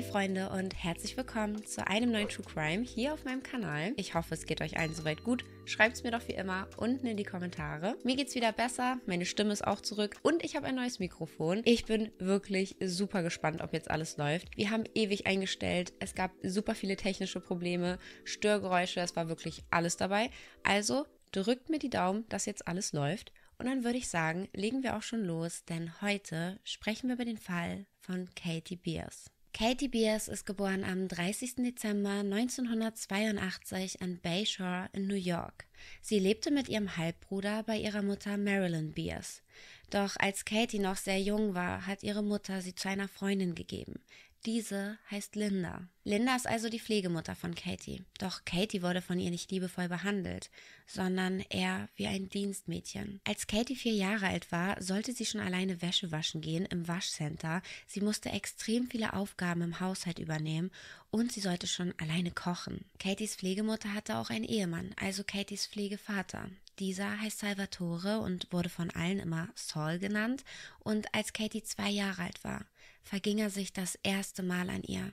Hey Freunde und herzlich willkommen zu einem neuen True Crime hier auf meinem Kanal. Ich hoffe, es geht euch allen soweit gut. Schreibt es mir doch wie immer unten in die Kommentare. Mir geht's wieder besser, meine Stimme ist auch zurück und ich habe ein neues Mikrofon. Ich bin wirklich super gespannt, ob jetzt alles läuft. Wir haben ewig eingestellt, es gab super viele technische Probleme, Störgeräusche, es war wirklich alles dabei. Also drückt mir die Daumen, dass jetzt alles läuft. Und dann würde ich sagen, legen wir auch schon los, denn heute sprechen wir über den Fall von Katie Beers. Katie Beers ist geboren am 30. Dezember 1982 an Bayshore in New York. Sie lebte mit ihrem Halbbruder bei ihrer Mutter Marilyn Beers. Doch als Katie noch sehr jung war, hat ihre Mutter sie zu einer Freundin gegeben. Diese heißt Linda. Linda ist also die Pflegemutter von Katie. Doch Katie wurde von ihr nicht liebevoll behandelt, sondern eher wie ein Dienstmädchen. Als Katie vier Jahre alt war, sollte sie schon alleine Wäsche waschen gehen im Waschcenter. Sie musste extrem viele Aufgaben im Haushalt übernehmen und sie sollte schon alleine kochen. Katies Pflegemutter hatte auch einen Ehemann, also Katies Pflegevater. Dieser heißt Salvatore und wurde von allen immer Saul genannt. Und als Katie zwei Jahre alt war, verging er sich das erste Mal an ihr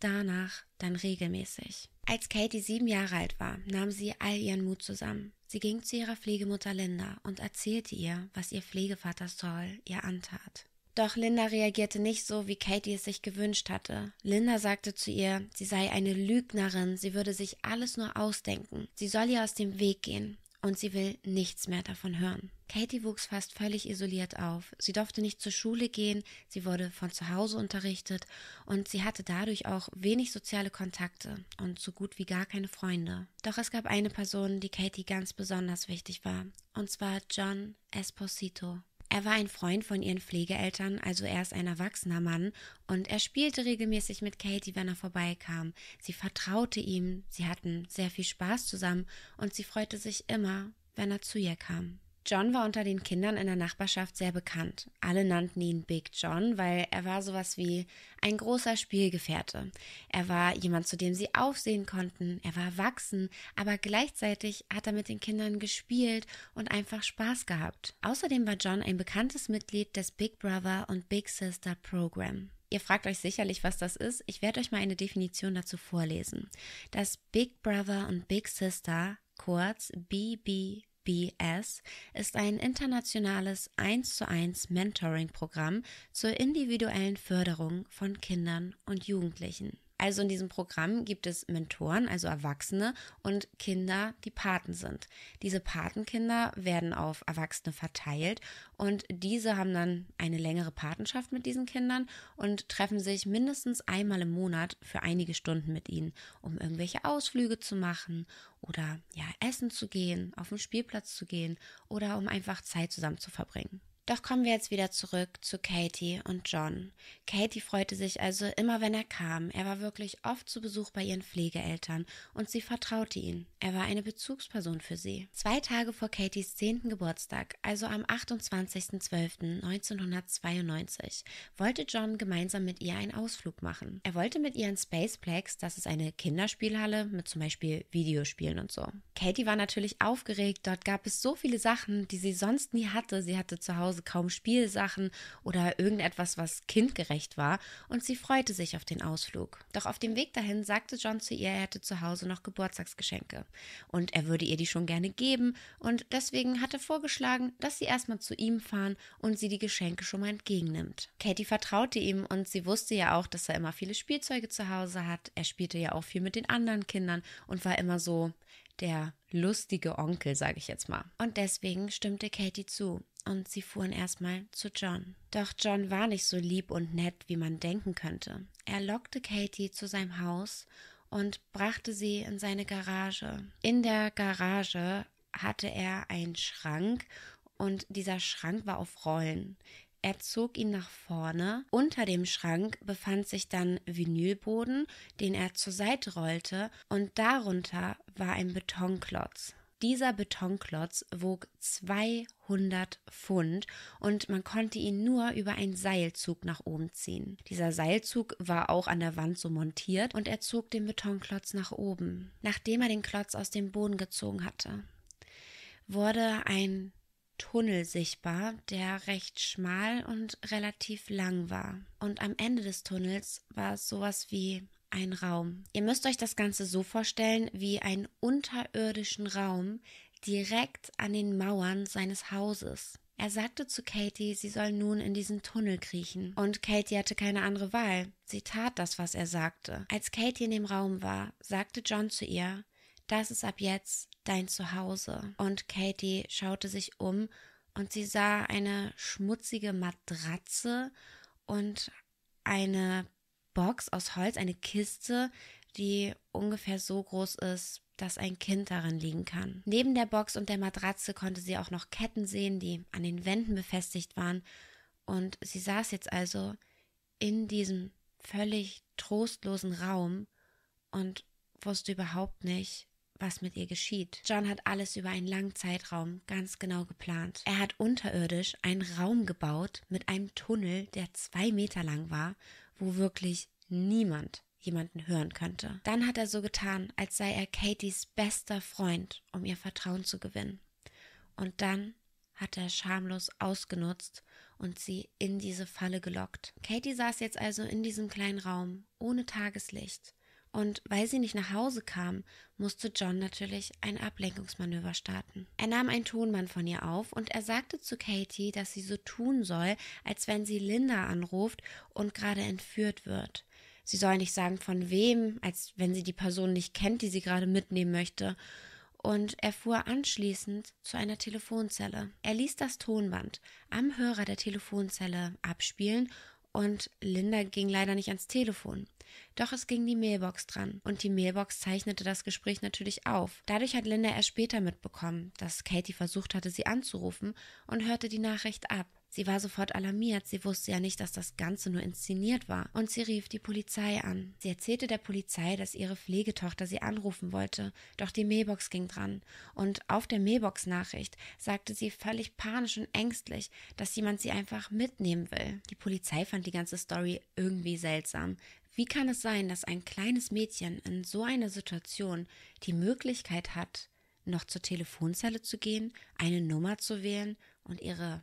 danach dann regelmäßig. Als Katie sieben Jahre alt war, nahm sie all ihren Mut zusammen. Sie ging zu ihrer Pflegemutter Linda und erzählte ihr, was ihr Pflegevater Saul ihr antat. Doch Linda reagierte nicht so, wie Katie es sich gewünscht hatte. Linda sagte zu ihr, sie sei eine Lügnerin, sie würde sich alles nur ausdenken. Sie soll ihr aus dem Weg gehen und sie will nichts mehr davon hören. Katie wuchs fast völlig isoliert auf. Sie durfte nicht zur Schule gehen, sie wurde von zu Hause unterrichtet und sie hatte dadurch auch wenig soziale Kontakte und so gut wie gar keine Freunde. Doch es gab eine Person, die Katie ganz besonders wichtig war, und zwar John Esposito. Er war ein Freund von ihren Pflegeeltern, also er ist ein erwachsener Mann, und er spielte regelmäßig mit Katie, wenn er vorbeikam. Sie vertraute ihm, sie hatten sehr viel Spaß zusammen, und sie freute sich immer, wenn er zu ihr kam. John war unter den Kindern in der Nachbarschaft sehr bekannt. Alle nannten ihn Big John, weil er war sowas wie ein großer Spielgefährte. Er war jemand, zu dem sie aufsehen konnten, er war wachsen, aber gleichzeitig hat er mit den Kindern gespielt und einfach Spaß gehabt. Außerdem war John ein bekanntes Mitglied des Big Brother und Big Sister Program. Ihr fragt euch sicherlich, was das ist. Ich werde euch mal eine Definition dazu vorlesen. Das Big Brother und Big Sister, kurz BB BS ist ein internationales 1 zu 1 Mentoring-Programm zur individuellen Förderung von Kindern und Jugendlichen. Also in diesem Programm gibt es Mentoren, also Erwachsene und Kinder, die Paten sind. Diese Patenkinder werden auf Erwachsene verteilt und diese haben dann eine längere Patenschaft mit diesen Kindern und treffen sich mindestens einmal im Monat für einige Stunden mit ihnen, um irgendwelche Ausflüge zu machen oder ja, essen zu gehen, auf den Spielplatz zu gehen oder um einfach Zeit zusammen zu verbringen. Doch kommen wir jetzt wieder zurück zu Katie und John. Katie freute sich also immer, wenn er kam. Er war wirklich oft zu Besuch bei ihren Pflegeeltern und sie vertraute ihn. Er war eine Bezugsperson für sie. Zwei Tage vor Katies zehnten Geburtstag, also am 28.12.1992, wollte John gemeinsam mit ihr einen Ausflug machen. Er wollte mit ihr in Spaceplex, das ist eine Kinderspielhalle mit zum Beispiel Videospielen und so. Katie war natürlich aufgeregt, dort gab es so viele Sachen, die sie sonst nie hatte. Sie hatte zu Hause Hause kaum Spielsachen oder irgendetwas, was kindgerecht war, und sie freute sich auf den Ausflug. Doch auf dem Weg dahin sagte John zu ihr, er hätte zu Hause noch Geburtstagsgeschenke und er würde ihr die schon gerne geben, und deswegen hatte vorgeschlagen, dass sie erstmal zu ihm fahren und sie die Geschenke schon mal entgegennimmt. Katie vertraute ihm und sie wusste ja auch, dass er immer viele Spielzeuge zu Hause hat. Er spielte ja auch viel mit den anderen Kindern und war immer so der lustige Onkel, sage ich jetzt mal. Und deswegen stimmte Katie zu und sie fuhren erstmal zu John. Doch John war nicht so lieb und nett, wie man denken könnte. Er lockte Katie zu seinem Haus und brachte sie in seine Garage. In der Garage hatte er einen Schrank und dieser Schrank war auf Rollen. Er zog ihn nach vorne. Unter dem Schrank befand sich dann Vinylboden, den er zur Seite rollte, und darunter war ein Betonklotz. Dieser Betonklotz wog 200 Pfund und man konnte ihn nur über einen Seilzug nach oben ziehen. Dieser Seilzug war auch an der Wand so montiert und er zog den Betonklotz nach oben. Nachdem er den Klotz aus dem Boden gezogen hatte, wurde ein Tunnel sichtbar, der recht schmal und relativ lang war. Und am Ende des Tunnels war es sowas wie ein Raum. Ihr müsst euch das Ganze so vorstellen wie einen unterirdischen Raum direkt an den Mauern seines Hauses. Er sagte zu Katie, sie soll nun in diesen Tunnel kriechen. Und Katie hatte keine andere Wahl. Sie tat das, was er sagte. Als Katie in dem Raum war, sagte John zu ihr, das ist ab jetzt dein Zuhause. Und Katie schaute sich um und sie sah eine schmutzige Matratze und eine Box aus Holz, eine Kiste, die ungefähr so groß ist, dass ein Kind darin liegen kann. Neben der Box und der Matratze konnte sie auch noch Ketten sehen, die an den Wänden befestigt waren. Und sie saß jetzt also in diesem völlig trostlosen Raum und wusste überhaupt nicht, was mit ihr geschieht. John hat alles über einen langen Zeitraum ganz genau geplant. Er hat unterirdisch einen Raum gebaut mit einem Tunnel, der zwei Meter lang war, wo wirklich niemand jemanden hören könnte. Dann hat er so getan, als sei er Katies bester Freund, um ihr Vertrauen zu gewinnen. Und dann hat er schamlos ausgenutzt und sie in diese Falle gelockt. Katie saß jetzt also in diesem kleinen Raum, ohne Tageslicht, und weil sie nicht nach Hause kam, musste John natürlich ein Ablenkungsmanöver starten. Er nahm einen Tonband von ihr auf und er sagte zu Katie, dass sie so tun soll, als wenn sie Linda anruft und gerade entführt wird. Sie soll nicht sagen, von wem, als wenn sie die Person nicht kennt, die sie gerade mitnehmen möchte. Und er fuhr anschließend zu einer Telefonzelle. Er ließ das Tonband am Hörer der Telefonzelle abspielen und Linda ging leider nicht ans Telefon. Doch es ging die Mailbox dran und die Mailbox zeichnete das Gespräch natürlich auf. Dadurch hat Linda erst später mitbekommen, dass Katie versucht hatte, sie anzurufen und hörte die Nachricht ab. Sie war sofort alarmiert, sie wusste ja nicht, dass das Ganze nur inszeniert war, und sie rief die Polizei an. Sie erzählte der Polizei, dass ihre Pflegetochter sie anrufen wollte, doch die Mailbox ging dran, und auf der Mailbox-Nachricht sagte sie völlig panisch und ängstlich, dass jemand sie einfach mitnehmen will. Die Polizei fand die ganze Story irgendwie seltsam, wie kann es sein, dass ein kleines Mädchen in so einer Situation die Möglichkeit hat, noch zur Telefonzelle zu gehen, eine Nummer zu wählen und ihre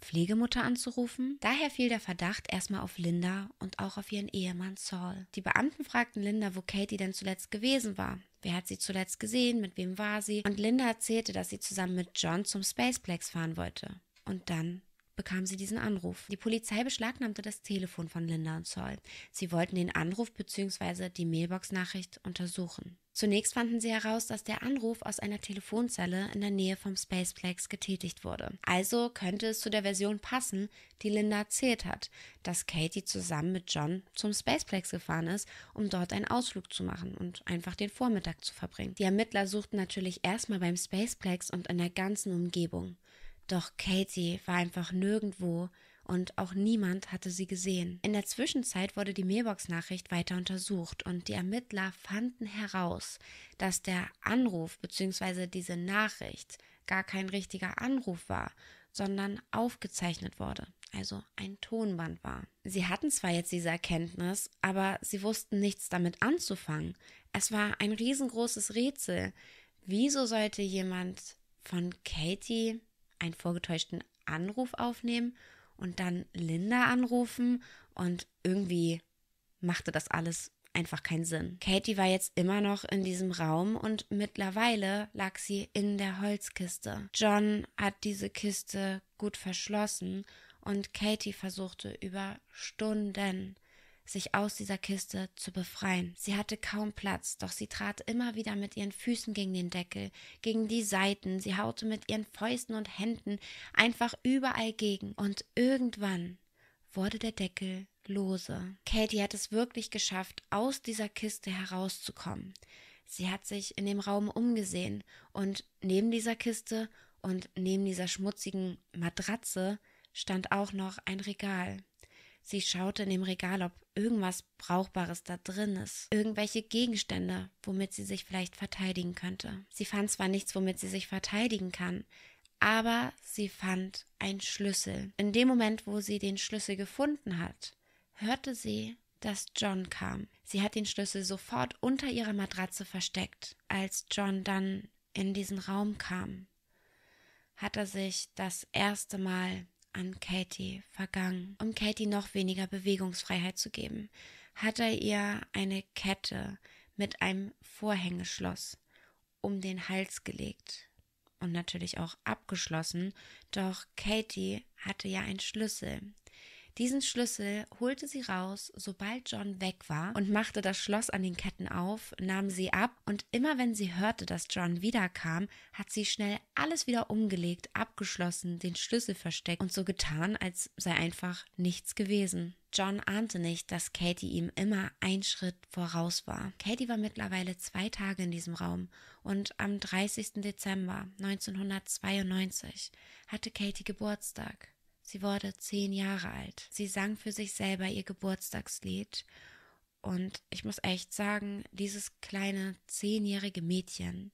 Pflegemutter anzurufen. Daher fiel der Verdacht erstmal auf Linda und auch auf ihren Ehemann Saul. Die Beamten fragten Linda, wo Katie denn zuletzt gewesen war. Wer hat sie zuletzt gesehen? Mit wem war sie? Und Linda erzählte, dass sie zusammen mit John zum Spaceplex fahren wollte. Und dann bekam sie diesen Anruf. Die Polizei beschlagnahmte das Telefon von Linda und Saul. Sie wollten den Anruf bzw. die Mailbox-Nachricht untersuchen. Zunächst fanden sie heraus, dass der Anruf aus einer Telefonzelle in der Nähe vom Spaceplex getätigt wurde. Also könnte es zu der Version passen, die Linda erzählt hat, dass Katie zusammen mit John zum Spaceplex gefahren ist, um dort einen Ausflug zu machen und einfach den Vormittag zu verbringen. Die Ermittler suchten natürlich erstmal beim Spaceplex und in der ganzen Umgebung. Doch Katie war einfach nirgendwo und auch niemand hatte sie gesehen. In der Zwischenzeit wurde die Mailbox-Nachricht weiter untersucht und die Ermittler fanden heraus, dass der Anruf bzw. diese Nachricht gar kein richtiger Anruf war, sondern aufgezeichnet wurde, also ein Tonband war. Sie hatten zwar jetzt diese Erkenntnis, aber sie wussten nichts damit anzufangen. Es war ein riesengroßes Rätsel. Wieso sollte jemand von Katie einen vorgetäuschten Anruf aufnehmen und dann Linda anrufen und irgendwie machte das alles einfach keinen Sinn. Katie war jetzt immer noch in diesem Raum und mittlerweile lag sie in der Holzkiste. John hat diese Kiste gut verschlossen und Katie versuchte über Stunden sich aus dieser Kiste zu befreien. Sie hatte kaum Platz, doch sie trat immer wieder mit ihren Füßen gegen den Deckel, gegen die Seiten, sie haute mit ihren Fäusten und Händen einfach überall gegen, und irgendwann wurde der Deckel lose. Katie hat es wirklich geschafft, aus dieser Kiste herauszukommen. Sie hat sich in dem Raum umgesehen und neben dieser Kiste und neben dieser schmutzigen Matratze stand auch noch ein Regal. Sie schaute in dem Regal, ob irgendwas Brauchbares da drin ist, irgendwelche Gegenstände, womit sie sich vielleicht verteidigen könnte. Sie fand zwar nichts, womit sie sich verteidigen kann, aber sie fand einen Schlüssel. In dem Moment, wo sie den Schlüssel gefunden hat, hörte sie, dass John kam. Sie hat den Schlüssel sofort unter ihrer Matratze versteckt. Als John dann in diesen Raum kam, hat er sich das erste Mal an Katie vergangen, um Katie noch weniger Bewegungsfreiheit zu geben, hat er ihr eine Kette mit einem Vorhängeschloss um den Hals gelegt und natürlich auch abgeschlossen, doch Katie hatte ja einen Schlüssel, diesen Schlüssel holte sie raus, sobald John weg war, und machte das Schloss an den Ketten auf, nahm sie ab, und immer wenn sie hörte, dass John wiederkam, hat sie schnell alles wieder umgelegt, abgeschlossen, den Schlüssel versteckt und so getan, als sei einfach nichts gewesen. John ahnte nicht, dass Katie ihm immer einen Schritt voraus war. Katie war mittlerweile zwei Tage in diesem Raum und am 30. Dezember 1992 hatte Katie Geburtstag. Sie wurde zehn Jahre alt. Sie sang für sich selber ihr Geburtstagslied. Und ich muss echt sagen, dieses kleine zehnjährige Mädchen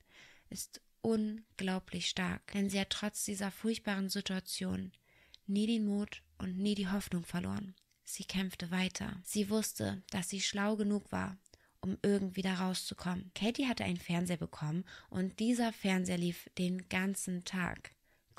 ist unglaublich stark, denn sie hat trotz dieser furchtbaren Situation nie den Mut und nie die Hoffnung verloren. Sie kämpfte weiter. Sie wusste, dass sie schlau genug war, um irgendwie da rauszukommen. Katie hatte einen Fernseher bekommen und dieser Fernseher lief den ganzen Tag.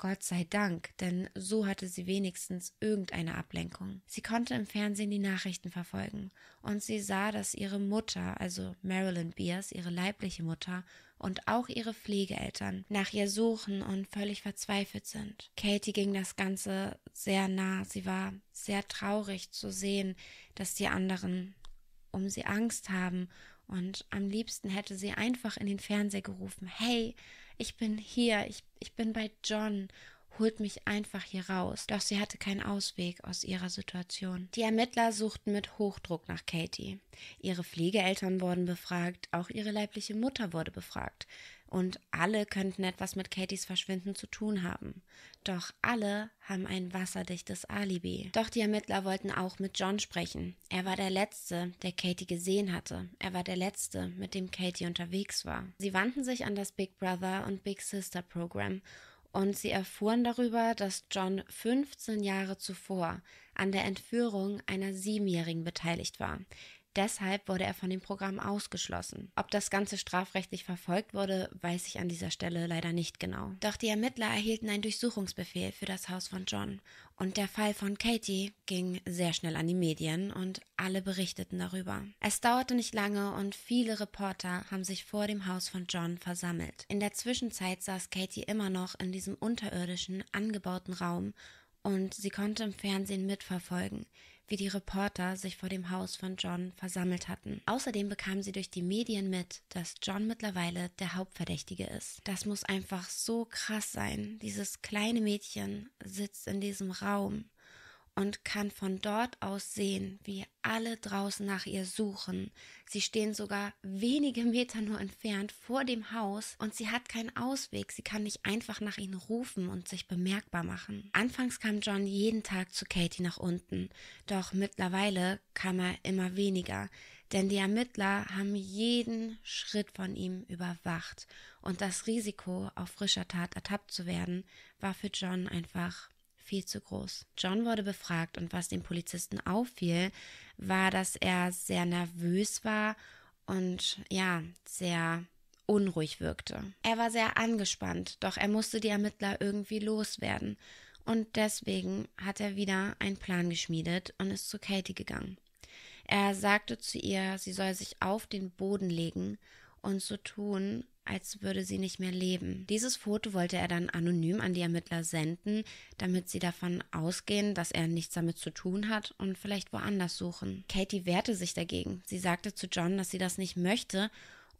Gott sei Dank, denn so hatte sie wenigstens irgendeine Ablenkung. Sie konnte im Fernsehen die Nachrichten verfolgen und sie sah, dass ihre Mutter, also Marilyn Beers, ihre leibliche Mutter, und auch ihre Pflegeeltern nach ihr suchen und völlig verzweifelt sind. Katie ging das Ganze sehr nah. Sie war sehr traurig zu sehen, dass die anderen um sie Angst haben und am liebsten hätte sie einfach in den Fernseher gerufen, hey, ich bin hier, ich, ich bin bei John holt mich einfach hier raus. Doch sie hatte keinen Ausweg aus ihrer Situation. Die Ermittler suchten mit Hochdruck nach Katie. Ihre Pflegeeltern wurden befragt, auch ihre leibliche Mutter wurde befragt und alle könnten etwas mit Katys Verschwinden zu tun haben. Doch alle haben ein wasserdichtes Alibi. Doch die Ermittler wollten auch mit John sprechen. Er war der Letzte, der Katie gesehen hatte. Er war der Letzte, mit dem Katie unterwegs war. Sie wandten sich an das Big Brother und Big Sister Program und sie erfuhren darüber, dass John 15 Jahre zuvor an der Entführung einer Siebenjährigen beteiligt war. Deshalb wurde er von dem Programm ausgeschlossen. Ob das Ganze strafrechtlich verfolgt wurde, weiß ich an dieser Stelle leider nicht genau. Doch die Ermittler erhielten einen Durchsuchungsbefehl für das Haus von John und der Fall von Katie ging sehr schnell an die Medien und alle berichteten darüber. Es dauerte nicht lange und viele Reporter haben sich vor dem Haus von John versammelt. In der Zwischenzeit saß Katie immer noch in diesem unterirdischen, angebauten Raum und sie konnte im Fernsehen mitverfolgen, wie die Reporter sich vor dem Haus von John versammelt hatten. Außerdem bekamen sie durch die Medien mit, dass John mittlerweile der Hauptverdächtige ist. Das muss einfach so krass sein. Dieses kleine Mädchen sitzt in diesem Raum und kann von dort aus sehen, wie alle draußen nach ihr suchen. Sie stehen sogar wenige Meter nur entfernt vor dem Haus und sie hat keinen Ausweg. Sie kann nicht einfach nach ihnen rufen und sich bemerkbar machen. Anfangs kam John jeden Tag zu Katie nach unten, doch mittlerweile kam er immer weniger, denn die Ermittler haben jeden Schritt von ihm überwacht und das Risiko, auf frischer Tat ertappt zu werden, war für John einfach viel zu groß. John wurde befragt und was dem Polizisten auffiel, war, dass er sehr nervös war und ja, sehr unruhig wirkte. Er war sehr angespannt, doch er musste die Ermittler irgendwie loswerden. Und deswegen hat er wieder einen Plan geschmiedet und ist zu Katie gegangen. Er sagte zu ihr, sie soll sich auf den Boden legen und so tun, als würde sie nicht mehr leben. Dieses Foto wollte er dann anonym an die Ermittler senden, damit sie davon ausgehen, dass er nichts damit zu tun hat und vielleicht woanders suchen. Katie wehrte sich dagegen. Sie sagte zu John, dass sie das nicht möchte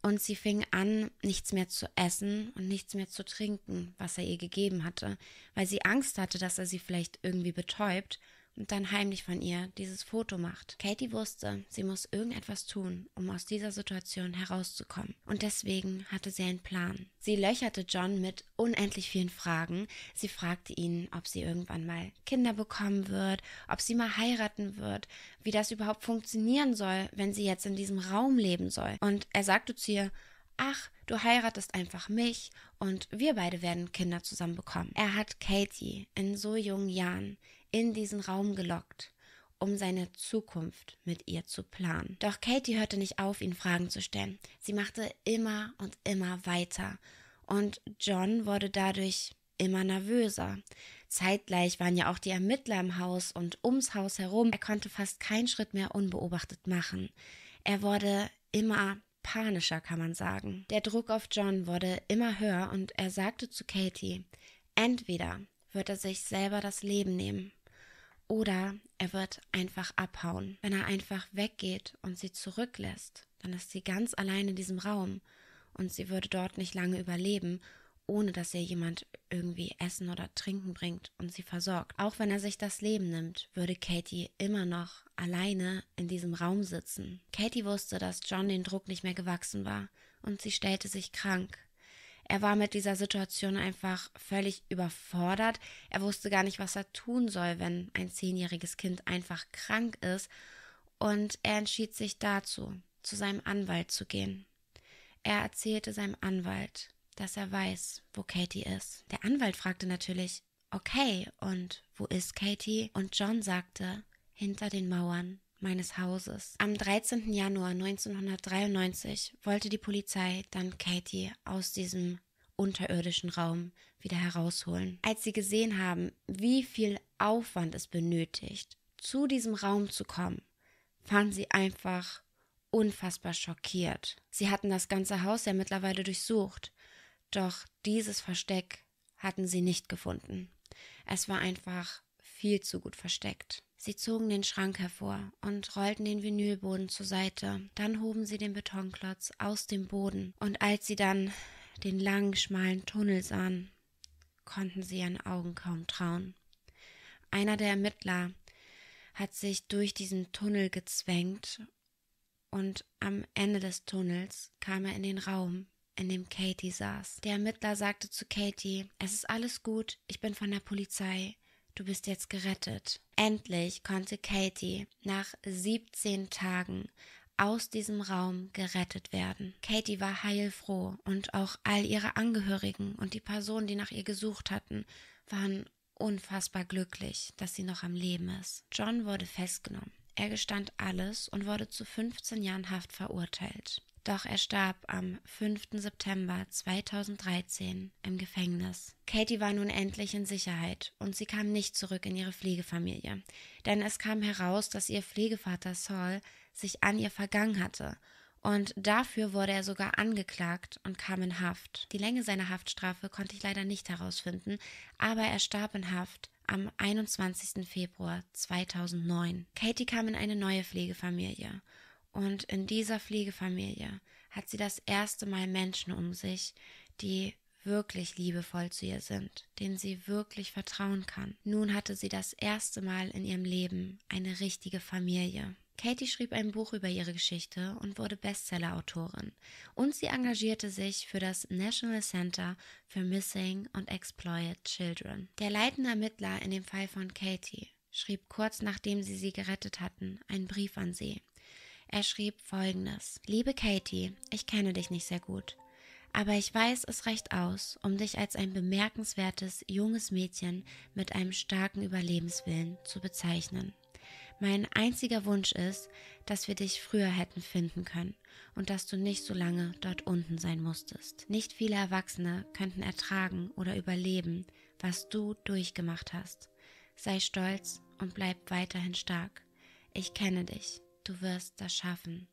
und sie fing an, nichts mehr zu essen und nichts mehr zu trinken, was er ihr gegeben hatte, weil sie Angst hatte, dass er sie vielleicht irgendwie betäubt und dann heimlich von ihr dieses Foto macht. Katie wusste, sie muss irgendetwas tun, um aus dieser Situation herauszukommen. Und deswegen hatte sie einen Plan. Sie löcherte John mit unendlich vielen Fragen. Sie fragte ihn, ob sie irgendwann mal Kinder bekommen wird, ob sie mal heiraten wird, wie das überhaupt funktionieren soll, wenn sie jetzt in diesem Raum leben soll. Und er sagte zu ihr, ach, du heiratest einfach mich und wir beide werden Kinder zusammen bekommen. Er hat Katie in so jungen Jahren in diesen Raum gelockt, um seine Zukunft mit ihr zu planen. Doch Katie hörte nicht auf, ihn Fragen zu stellen. Sie machte immer und immer weiter. Und John wurde dadurch immer nervöser. Zeitgleich waren ja auch die Ermittler im Haus und ums Haus herum. Er konnte fast keinen Schritt mehr unbeobachtet machen. Er wurde immer panischer, kann man sagen. Der Druck auf John wurde immer höher und er sagte zu Katie, entweder wird er sich selber das Leben nehmen oder er wird einfach abhauen. Wenn er einfach weggeht und sie zurücklässt, dann ist sie ganz allein in diesem Raum und sie würde dort nicht lange überleben, ohne dass ihr jemand irgendwie Essen oder Trinken bringt und sie versorgt. Auch wenn er sich das Leben nimmt, würde Katie immer noch alleine in diesem Raum sitzen. Katie wusste, dass John den Druck nicht mehr gewachsen war und sie stellte sich krank. Er war mit dieser Situation einfach völlig überfordert. Er wusste gar nicht, was er tun soll, wenn ein zehnjähriges Kind einfach krank ist. Und er entschied sich dazu, zu seinem Anwalt zu gehen. Er erzählte seinem Anwalt, dass er weiß, wo Katie ist. Der Anwalt fragte natürlich, okay, und wo ist Katie? Und John sagte, hinter den Mauern meines Hauses. Am 13. Januar 1993 wollte die Polizei dann Katie aus diesem unterirdischen Raum wieder herausholen. Als sie gesehen haben, wie viel Aufwand es benötigt, zu diesem Raum zu kommen, waren sie einfach unfassbar schockiert. Sie hatten das ganze Haus ja mittlerweile durchsucht, doch dieses Versteck hatten sie nicht gefunden. Es war einfach viel zu gut versteckt. Sie zogen den Schrank hervor und rollten den Vinylboden zur Seite. Dann hoben sie den Betonklotz aus dem Boden. Und als sie dann den langen, schmalen Tunnel sahen, konnten sie ihren Augen kaum trauen. Einer der Ermittler hat sich durch diesen Tunnel gezwängt und am Ende des Tunnels kam er in den Raum, in dem Katie saß. Der Ermittler sagte zu Katie, es ist alles gut, ich bin von der Polizei, du bist jetzt gerettet. Endlich konnte Katie nach 17 Tagen aus diesem Raum gerettet werden. Katie war heilfroh und auch all ihre Angehörigen und die Personen, die nach ihr gesucht hatten, waren unfassbar glücklich, dass sie noch am Leben ist. John wurde festgenommen. Er gestand alles und wurde zu 15 Jahren Haft verurteilt doch er starb am 5. September 2013 im Gefängnis. Katie war nun endlich in Sicherheit und sie kam nicht zurück in ihre Pflegefamilie, denn es kam heraus, dass ihr Pflegevater Saul sich an ihr vergangen hatte und dafür wurde er sogar angeklagt und kam in Haft. Die Länge seiner Haftstrafe konnte ich leider nicht herausfinden, aber er starb in Haft am 21. Februar 2009. Katie kam in eine neue Pflegefamilie und in dieser Pflegefamilie hat sie das erste Mal Menschen um sich, die wirklich liebevoll zu ihr sind, denen sie wirklich vertrauen kann. Nun hatte sie das erste Mal in ihrem Leben eine richtige Familie. Katie schrieb ein Buch über ihre Geschichte und wurde Bestseller-Autorin. Und sie engagierte sich für das National Center for Missing and Exploited Children. Der leitende Ermittler in dem Fall von Katie schrieb kurz nachdem sie sie gerettet hatten einen Brief an sie, er schrieb folgendes: Liebe Katie, ich kenne dich nicht sehr gut, aber ich weiß es recht aus, um dich als ein bemerkenswertes junges Mädchen mit einem starken Überlebenswillen zu bezeichnen. Mein einziger Wunsch ist, dass wir dich früher hätten finden können und dass du nicht so lange dort unten sein musstest. Nicht viele Erwachsene könnten ertragen oder überleben, was du durchgemacht hast. Sei stolz und bleib weiterhin stark. Ich kenne dich du wirst das schaffen.